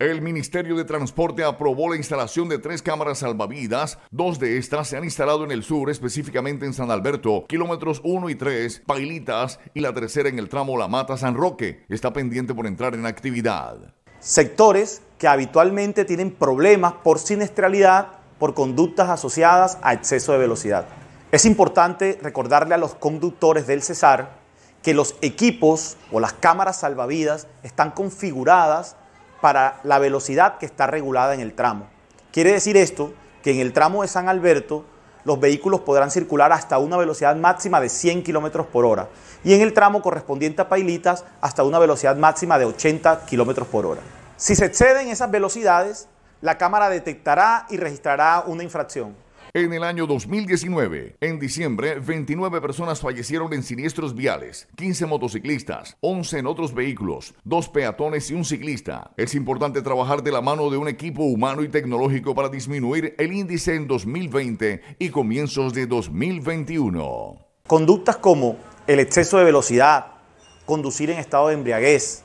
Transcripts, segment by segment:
El Ministerio de Transporte aprobó la instalación de tres cámaras salvavidas. Dos de estas se han instalado en el sur, específicamente en San Alberto, kilómetros 1 y 3, Pailitas, y la tercera en el tramo La Mata-San Roque. Está pendiente por entrar en actividad. Sectores que habitualmente tienen problemas por siniestralidad, por conductas asociadas a exceso de velocidad. Es importante recordarle a los conductores del Cesar que los equipos o las cámaras salvavidas están configuradas para la velocidad que está regulada en el tramo. Quiere decir esto que en el tramo de San Alberto los vehículos podrán circular hasta una velocidad máxima de 100 km por hora y en el tramo correspondiente a Pailitas hasta una velocidad máxima de 80 km por hora. Si se exceden esas velocidades, la cámara detectará y registrará una infracción. En el año 2019, en diciembre, 29 personas fallecieron en siniestros viales, 15 motociclistas, 11 en otros vehículos, dos peatones y un ciclista. Es importante trabajar de la mano de un equipo humano y tecnológico para disminuir el índice en 2020 y comienzos de 2021. Conductas como el exceso de velocidad, conducir en estado de embriaguez,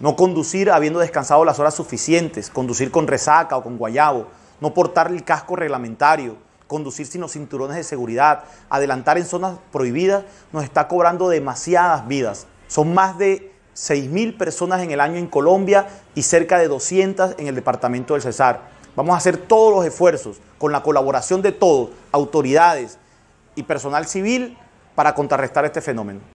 no conducir habiendo descansado las horas suficientes, conducir con resaca o con guayabo, no portar el casco reglamentario, conducir sin los cinturones de seguridad, adelantar en zonas prohibidas, nos está cobrando demasiadas vidas. Son más de 6.000 personas en el año en Colombia y cerca de 200 en el departamento del Cesar. Vamos a hacer todos los esfuerzos con la colaboración de todos, autoridades y personal civil, para contrarrestar este fenómeno.